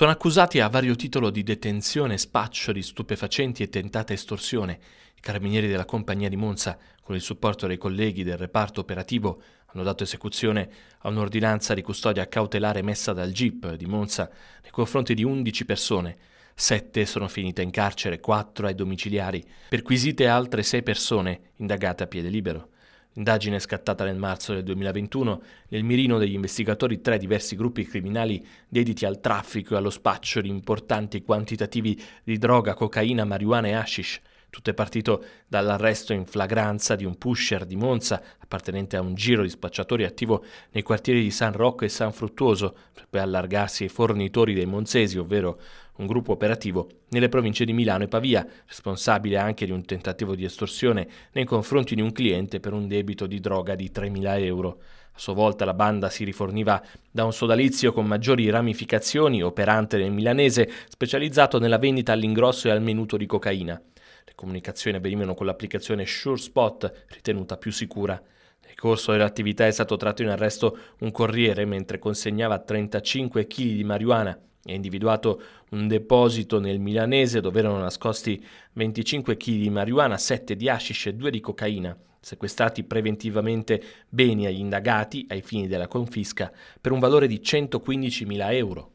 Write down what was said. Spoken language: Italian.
Sono accusati a vario titolo di detenzione, spaccio di stupefacenti e tentata estorsione. I carabinieri della compagnia di Monza, con il supporto dei colleghi del reparto operativo, hanno dato esecuzione a un'ordinanza di custodia cautelare messa dal GIP di Monza nei confronti di 11 persone. Sette sono finite in carcere, quattro ai domiciliari, perquisite altre sei persone indagate a piede libero. L'indagine scattata nel marzo del 2021, nel mirino degli investigatori tre diversi gruppi criminali dediti al traffico e allo spaccio di importanti quantitativi di droga, cocaina, marijuana e hashish, tutto è partito dall'arresto in flagranza di un pusher di Monza appartenente a un giro di spacciatori attivo nei quartieri di San Rocco e San Fruttuoso, per poi allargarsi ai fornitori dei Monzesi, ovvero un gruppo operativo nelle province di Milano e Pavia, responsabile anche di un tentativo di estorsione nei confronti di un cliente per un debito di droga di 3.000 euro sua volta la banda si riforniva da un sodalizio con maggiori ramificazioni operante nel milanese, specializzato nella vendita all'ingrosso e al menuto di cocaina. Le comunicazioni avvenivano con l'applicazione SureSpot, ritenuta più sicura. Nel corso dell'attività è stato tratto in arresto un corriere mentre consegnava 35 kg di marijuana è individuato un deposito nel Milanese dove erano nascosti 25 kg di marijuana, 7 di hashish e 2 di cocaina, sequestrati preventivamente beni agli indagati ai fini della confisca per un valore di 115.000 euro.